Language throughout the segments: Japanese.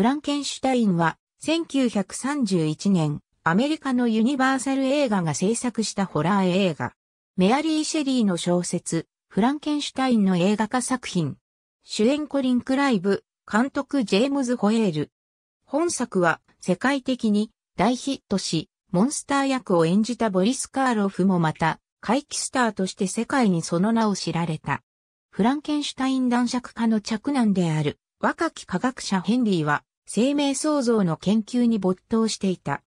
フランケンシュタインは、1931年、アメリカのユニバーサル映画が制作したホラー映画。メアリー・シェリーの小説、フランケンシュタインの映画化作品。主演コリン・クライブ、監督ジェームズ・ホエール。本作は世界的に大ヒットし、モンスター役を演じたボリス・カーロフもまた、回帰スターとして世界にその名を知られた。フランケンシュタイン男爵家の着男である若き科学者ヘンリーは生命創造の研究に没頭していた。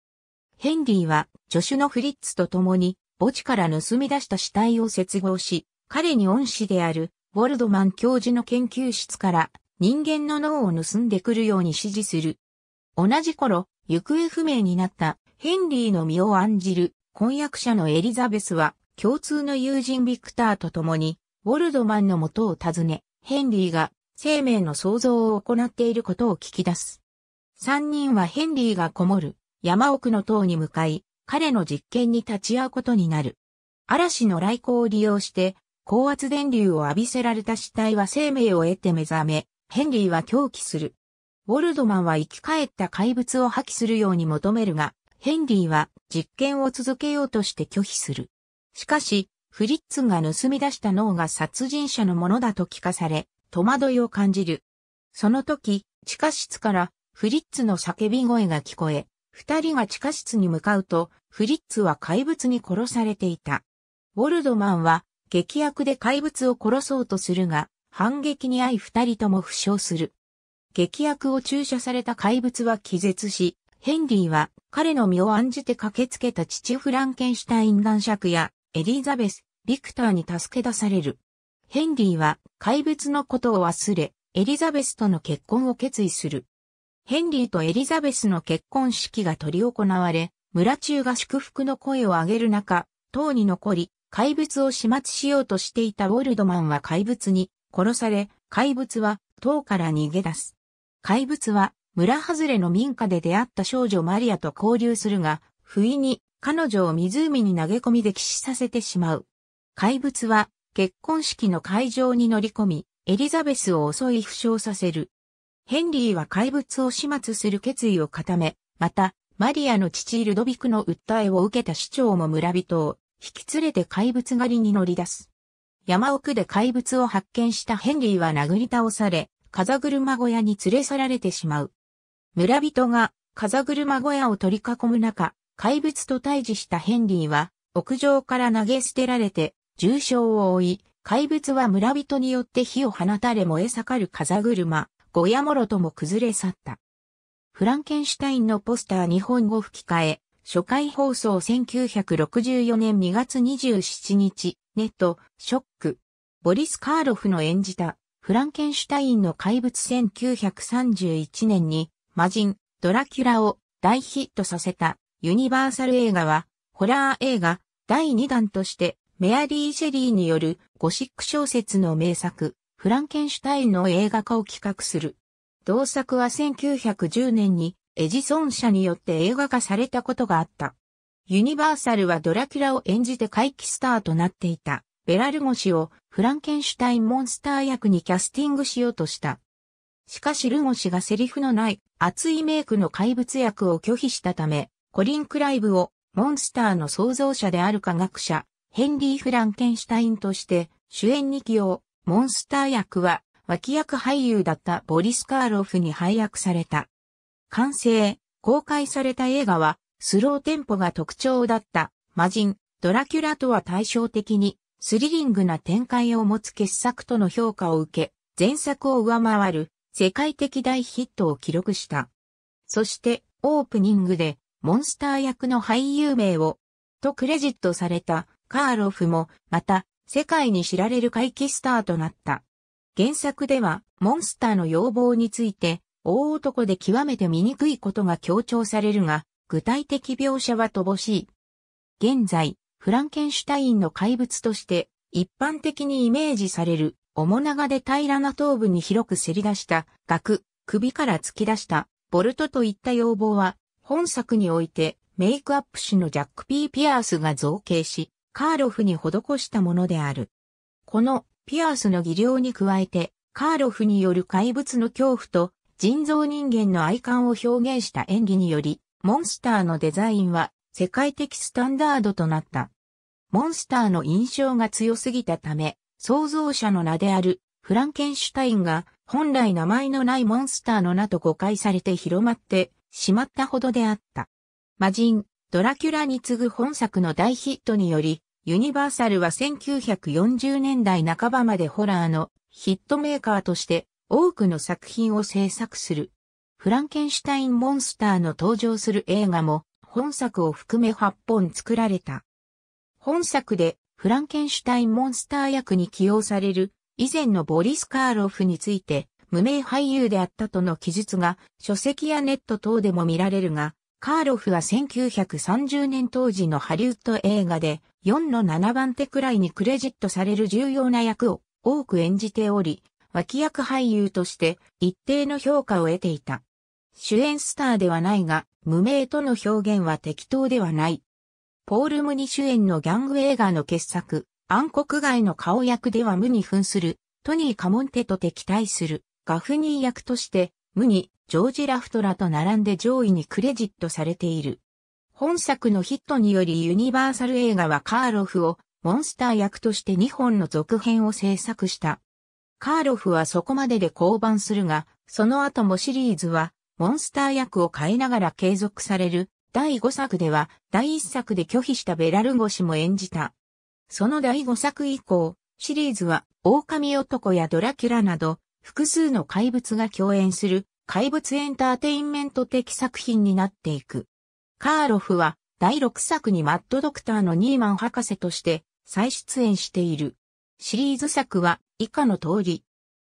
ヘンリーは、助手のフリッツと共に、墓地から盗み出した死体を接合し、彼に恩師である、ウォルドマン教授の研究室から、人間の脳を盗んでくるように指示する。同じ頃、行方不明になったヘンリーの身を案じる婚約者のエリザベスは共通の友人ビクターと共にウォルドマンの元を訪ね、ヘンリーが生命の創造を行っていることを聞き出す。三人はヘンリーがこもる山奥の塔に向かい、彼の実験に立ち会うことになる。嵐の来光を利用して、高圧電流を浴びせられた死体は生命を得て目覚め、ヘンリーは狂気する。ウォルドマンは生き返った怪物を破棄するように求めるが、ヘンリーは実験を続けようとして拒否する。しかし、フリッツが盗み出した脳が殺人者のものだと聞かされ、戸惑いを感じる。その時、地下室からフリッツの叫び声が聞こえ、二人が地下室に向かうと、フリッツは怪物に殺されていた。ウォルドマンは、劇薬で怪物を殺そうとするが、反撃に遭い二人とも負傷する。劇薬を注射された怪物は気絶し、ヘンリーは彼の身を案じて駆けつけた父フランケンシュタイン男爵やエリザベス、ビクターに助け出される。ヘンリーは怪物のことを忘れ、エリザベスとの結婚を決意する。ヘンリーとエリザベスの結婚式が執り行われ、村中が祝福の声を上げる中、塔に残り、怪物を始末しようとしていたウォルドマンは怪物に殺され、怪物は塔から逃げ出す。怪物は村外れの民家で出会った少女マリアと交流するが、不意に彼女を湖に投げ込みで騎士させてしまう。怪物は結婚式の会場に乗り込み、エリザベスを襲い負傷させる。ヘンリーは怪物を始末する決意を固め、また、マリアの父ルドビクの訴えを受けた市長も村人を引き連れて怪物狩りに乗り出す。山奥で怪物を発見したヘンリーは殴り倒され、風車小屋に連れ去られてしまう。村人が風車小屋を取り囲む中、怪物と対峙したヘンリーは、屋上から投げ捨てられて、重傷を負い、怪物は村人によって火を放たれ燃え盛る風車、ゴヤもろとも崩れ去った。フランケンシュタインのポスター日本語吹き替え、初回放送1964年2月27日、ネット、ショック。ボリス・カーロフの演じた、フランケンシュタインの怪物1931年に、魔人、ドラキュラを大ヒットさせた、ユニバーサル映画は、ホラー映画、第2弾として、メアリー・シェリーによるゴシック小説の名作、フランケンシュタインの映画化を企画する。同作は1910年にエジソン社によって映画化されたことがあった。ユニバーサルはドラキュラを演じて回帰スターとなっていたベラルゴ氏をフランケンシュタインモンスター役にキャスティングしようとした。しかしルゴ氏がセリフのない熱いメイクの怪物役を拒否したため、コリン・クライブをモンスターの創造者である科学者、ヘンリー・フランケンシュタインとして主演に起用。モンスター役は脇役俳優だったボリス・カーロフに配役された。完成、公開された映画はスローテンポが特徴だった魔人、ドラキュラとは対照的にスリリングな展開を持つ傑作との評価を受け、前作を上回る世界的大ヒットを記録した。そしてオープニングでモンスター役の俳優名をとクレジットされたカーロフもまた世界に知られる怪奇スターとなった。原作では、モンスターの要望について、大男で極めて醜いことが強調されるが、具体的描写は乏しい。現在、フランケンシュタインの怪物として、一般的にイメージされる、面長で平らな頭部に広くせり出した、額、首から突き出した、ボルトといった要望は、本作において、メイクアップ師のジャック・ピー・ピアースが造形し、カーロフに施したものである。このピアースの技量に加えて、カーロフによる怪物の恐怖と人造人間の愛観を表現した演技により、モンスターのデザインは世界的スタンダードとなった。モンスターの印象が強すぎたため、創造者の名であるフランケンシュタインが本来名前のないモンスターの名と誤解されて広まってしまったほどであった。魔人、ドラキュラに次ぐ本作の大ヒットにより、ユニバーサルは1940年代半ばまでホラーのヒットメーカーとして多くの作品を制作する。フランケンシュタインモンスターの登場する映画も本作を含め8本作られた。本作でフランケンシュタインモンスター役に起用される以前のボリス・カーロフについて無名俳優であったとの記述が書籍やネット等でも見られるが、カーロフは1930年当時のハリウッド映画で4の7番手くらいにクレジットされる重要な役を多く演じており、脇役俳優として一定の評価を得ていた。主演スターではないが、無名との表現は適当ではない。ポール・ムニ主演のギャング映画の傑作、暗黒街の顔役では無に扮する、トニー・カモンテと敵対する、ガフニー役としてムニ、ジョージ・ラフトラと並んで上位にクレジットされている。本作のヒットによりユニバーサル映画はカーロフをモンスター役として2本の続編を制作した。カーロフはそこまでで降板するが、その後もシリーズはモンスター役を変えながら継続される。第5作では第1作で拒否したベラルゴシも演じた。その第5作以降、シリーズは狼男やドラキュラなど複数の怪物が共演する怪物エンターテインメント的作品になっていく。カーロフは第6作にマッドドクターのニーマン博士として再出演している。シリーズ作は以下の通り。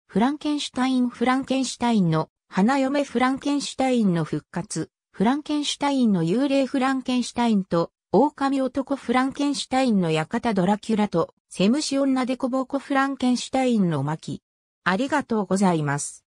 フランケンシュタイン・フランケンシュタインの花嫁フランケンシュタインの復活、フランケンシュタインの幽霊フランケンシュタインと狼男フランケンシュタインの館ドラキュラとセムシ女デコボコフランケンシュタインの巻。ありがとうございます。